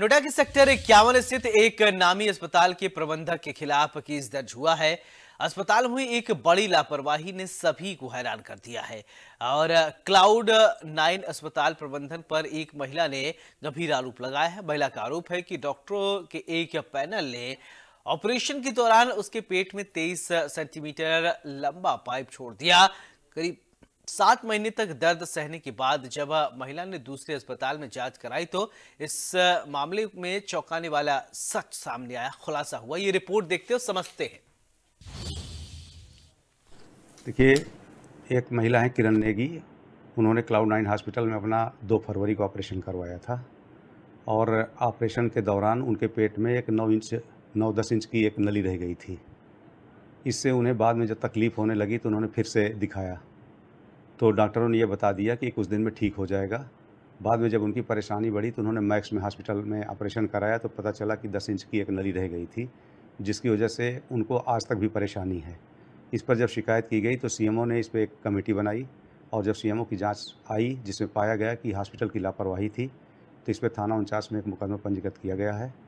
नोएडा के सेक्टर इक्यावन स्थित एक नामी अस्पताल के प्रबंधक के खिलाफ केस दर्ज हुआ है अस्पताल में एक बड़ी लापरवाही ने सभी को हैरान कर दिया है और क्लाउड नाइन अस्पताल प्रबंधन पर एक महिला ने गंभीर आरोप लगाया है महिला का आरोप है कि डॉक्टरों के एक पैनल ने ऑपरेशन के दौरान उसके पेट में तेईस सेंटीमीटर लंबा पाइप छोड़ दिया करीब सात महीने तक दर्द सहने के बाद जब महिला ने दूसरे अस्पताल में जांच कराई तो इस मामले में चौंकाने वाला सच सामने आया खुलासा हुआ ये रिपोर्ट देखते हो समझते हैं देखिए एक महिला है किरण नेगी उन्होंने क्लाउड नाइन हॉस्पिटल में अपना दो फरवरी को ऑपरेशन करवाया था और ऑपरेशन के दौरान उनके पेट में एक नौ इंच नौ दस इंच की एक नली रह गई थी इससे उन्हें बाद में जब तकलीफ़ होने लगी तो उन्होंने फिर से दिखाया तो डॉक्टरों ने यह बता दिया कि कुछ दिन में ठीक हो जाएगा बाद में जब उनकी परेशानी बढ़ी तो उन्होंने मैक्स में हॉस्पिटल में ऑपरेशन कराया तो पता चला कि दस इंच की एक नली रह गई थी जिसकी वजह से उनको आज तक भी परेशानी है इस पर जब शिकायत की गई तो सीएमओ ने इस पर एक कमेटी बनाई और जब सीएमओ की जांच आई जिसमें पाया गया कि हॉस्पिटल की लापरवाही थी तो इस पर थाना उनचास में एक मुकदमा पंजीकृत किया गया है